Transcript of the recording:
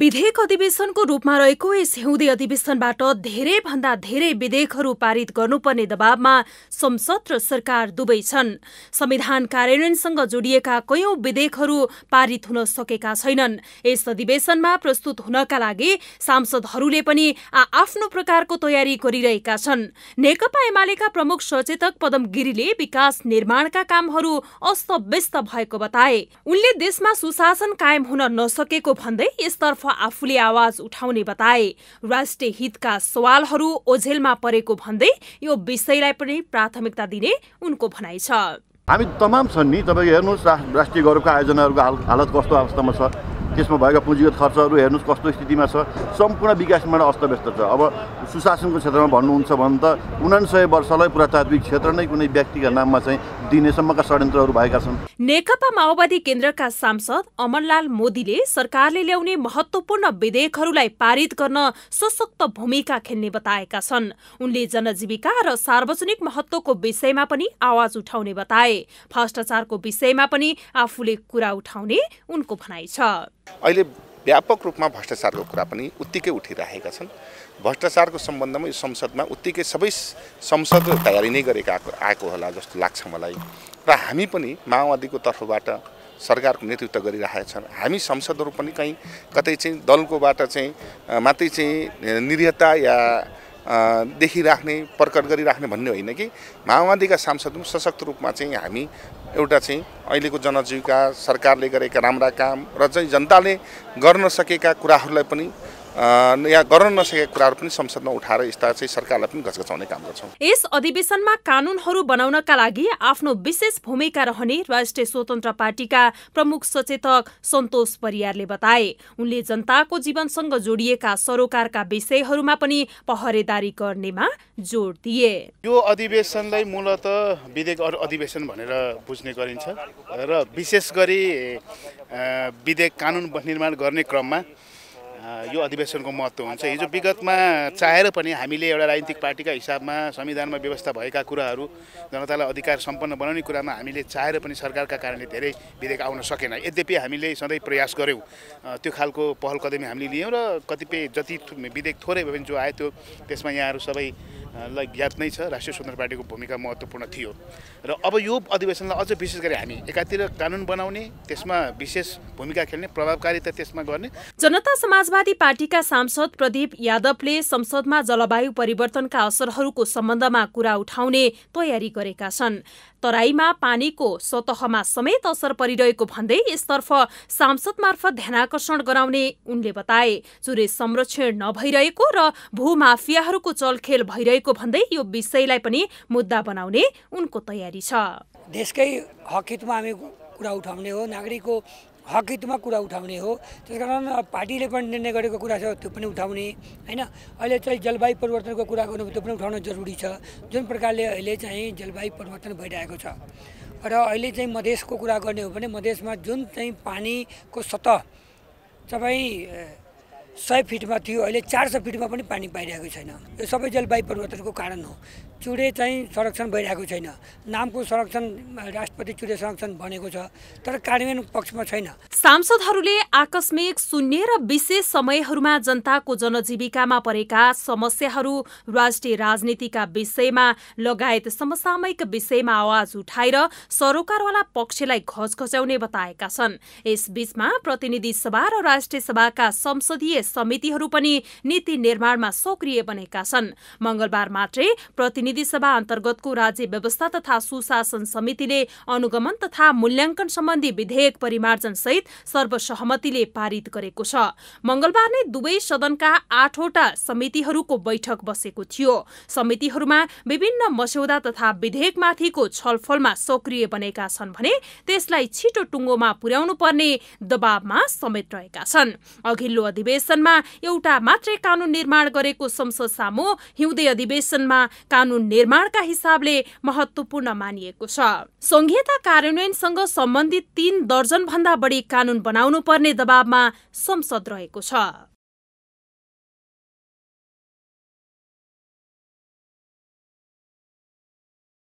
विधेयक अधिवेशनको रूपमा रहेको यस हिउँदे अधिवेशनबाट धेरैभन्दा धेरै विधेयकहरू पारित गर्नुपर्ने दबावमा संसद र सरकार दुवै छन् संविधान कार्यान्वयनसँग जोडिएका कैयौं विधेयकहरू पारित हुन सकेका छैनन् यस अधिवेशनमा प्रस्तुत हुनका लागि सांसदहरूले पनि आफ्नो प्रकारको तयारी गरिरहेका छन् नेकपा एमालेका प्रमुख सचेतक पदम गिरीले विकास निर्माणका कामहरू अस्तव्यस्त भएको बताए उनले देशमा सुशासन कायम हुन नसकेको भन्दै यसतर्फ तर्फ आफूले आवाज उठाउने बताए राष्ट्रिय हितका सवालहरू ओझेलमा परेको भन्दै यो विषयलाई पनि प्राथमिकता दिने उनको भनाइ छ हामी तमाम छन् नि तपाईँ हेर्नुहोस् राष्ट्रिय गौरवका आयोजनाहरूको हाल हालत कस्तो अवस्थामा छ त्यसमा भएका पुँजीगत खर्चहरू हेर्नुहोस् कस्तो स्थितिमा छ सम्पूर्ण विकासमा अस्तव्यस्त छ अब सुशासनको क्षेत्रमा भन्नुहुन्छ भने त उना सय वर्षलाई पुरातात्विक क्षेत्र नै कुनै व्यक्तिका नाममा चाहिँ दिनेसम्मका षड्यन्त्रहरू भएका छन् नेकपा माओवादी केन्द्रका सांसद अमरलाल मोदीले सरकारले ल्याउने महत्वपूर्ण विधेयकहरूलाई पारित गर्न सशक्त भूमिका खेल्ने बताएका छन् उनले जनजीविका र सार्वजनिक महत्वको विषयमा पनि आवाज उठाउने बताए भ्रष्टाचारको विषयमा पनि आफूले कुरा उठाउने उनको भनाइ छ अहिले व्यापक रूपमा भ्रष्टाचारको कुरा पनि उत्तिकै उठिरहेका छन् भ्रष्टाचारको सम्बन्धमा यो संसदमा उत्तिकै सबै संसद तयारी नै गरेका आएको होला जस्तो लाग्छ मलाई र हामी पनि माओवादीको तर्फबाट सरकारको नेतृत्व गरिरहेका छन् हामी संसदहरू पनि कहीँ कतै चाहिँ दलकोबाट चाहिँ मात्रै चाहिँ निर्यता या देखिराख्ने प्रकट गरिराख्ने भन्ने होइन कि माओवादीका सांसद सशक्त रूपमा चाहिँ हामी एउटा चाहिँ अहिलेको जनजीविका सरकारले गरेका राम्रा काम र चाहिँ जनताले गर्न सकेका कुराहरूलाई पनि या गर्न नसकेका कुराहरू पनि संसदमा उठाएर यस्ता चाहिँ सरकारलाई पनि घचघचाउने काम गर्छौँ यस अधिवेशनमा कानुनहरू बनाउनका लागि आफ्नो विशेष भूमिका रहने राष्ट्रिय स्वतन्त्र पार्टीका प्रमुख सचेतक सन्तोष परियारले बताए उनले जनताको जीवनसँग जोडिएका सरोकारका विषयहरूमा पनि पहरेदारी गर्नेमा जोड दिए यो अधिवेशनलाई मूलत विधेयक अधिवेशन भनेर बुझ्ने गरिन्छ र विशेष गरी विधेयक कानुन निर्माण गर्ने क्रममा यो अधिवेशनको महत्त्व हुन्छ हिजो विगतमा चाहेर पनि हामीले एउटा राजनीतिक पार्टीका हिसाबमा संविधानमा व्यवस्था भएका कुराहरू जनतालाई अधिकार सम्पन्न बनाउने कुरामा हामीले चाहेर पनि सरकारका कारणले धेरै विधेयक आउन सकेन यद्यपि हामीले सधैँ प्रयास गऱ्यौँ त्यो खालको पहल कदमी हामीले लियौँ र कतिपय जति विधेयक थोरै भए पनि जो आयो त्यो त्यसमा यहाँहरू सबै लाई ज्ञात नै छ राष्ट्रिय स्वतन्त्र पार्टीको भूमिका महत्त्वपूर्ण थियो र अब यो अधिवेशनलाई अझ विशेष गरी हामी एकातिर कानुन बनाउने त्यसमा विशेष भूमिका खेल्ने प्रभावकारिता त्यसमा गर्ने जनता समाजवादी पार्टीका सांसद प्रदीप यादवले संसदमा जलवायु परिवर्तनका असरहरूको सम्बन्धमा कुरा उठाउने तयारी गरेका छन् तराईमा पानीको सतहमा समेत असर परिरहेको भन्दै यसतर्फ सांसद मार्फत ध्यानकर्षण गराउने उनले बताए चुरे संरक्षण नभइरहेको र भूमाफियाहरूको चलखेल भइरहेको गरेको भन्दै यो विषयलाई पनि मुद्दा बनाउने उनको तयारी छ देशकै हक हितमा हामी कुरा उठाउने हो नागरिकको हक हितमा कुरा उठाउने हो त्यस कारण पार्टीले पनि निर्णय गरेको कुरा छ त्यो पनि उठाउने होइन अहिले चाहिँ जलवायु परिवर्तनको कुरा गर्नु त्यो पनि उठाउन जरुरी छ जुन प्रकारले अहिले चाहिँ जलवायु परिवर्तन भइरहेको छ र अहिले चाहिँ मधेसको कुरा गर्ने हो भने मधेसमा जुन चाहिँ पानीको सतह सबै सय फिटमा थियो अहिले चार सय फिटमा पनि पानी पाइरहेको छैन यो सबै जलवायु परिवर्तनको कारण हो चुरे चाहिँ संरक्षण भइरहेको छैन नामको संरक्षण राष्ट्रपति चुरे संरक्षण भनेको छ तर कार्यान्वयन पक्षमा छैन सांसदहरूले आकस्मिक शून्य र विशेष समयहरूमा जनताको जनजीविकामा परेका समस्याहरू राष्ट्रिय राजनीतिका विषयमा लगायत समसामयिक विषयमा आवाज उठाएर सरोकारवाला पक्षलाई घच्याउने बताएका छन् यसबीचमा प्रतिनिधि सभा र राष्ट्रिय सभाका संसदीय समितिहरू पनि नीति निर्माणमा सक्रिय बनेका छन् मंगलबार मात्रै प्रतिनिधि प्रतिनिधि सभा अन्तर्गतको राज्य व्यवस्था तथा सुशासन समितिले अनुगमन तथा मूल्याङ्कन सम्बन्धी विधेयक परिमार्जन सहित सर्वसहमतिले पारित गरेको छ मंगलबार नै दुवै सदनका आठवटा समितिहरूको बैठक बसेको थियो समितिहरूमा विभिन्न मस्यौदा तथा विधेयकमाथिको छलफलमा सक्रिय बनेका छन् भने त्यसलाई छिटो टुङ्गोमा पुर्याउनु पर्ने दबावमा समेत रहेका छन् अघिल्लो अधिवेशनमा एउटा मात्रै कानून निर्माण गरेको संसद सामु हिउँदै अधिवेशनमा कानून निर्माणका हिसाबले महत्वपूर्ण मानिएको छ संघीयता कार्यान्वयनसँग सम्बन्धित तीन भन्दा बढी कानून बनाउनु पर्ने दबावमा संसद रहेको छ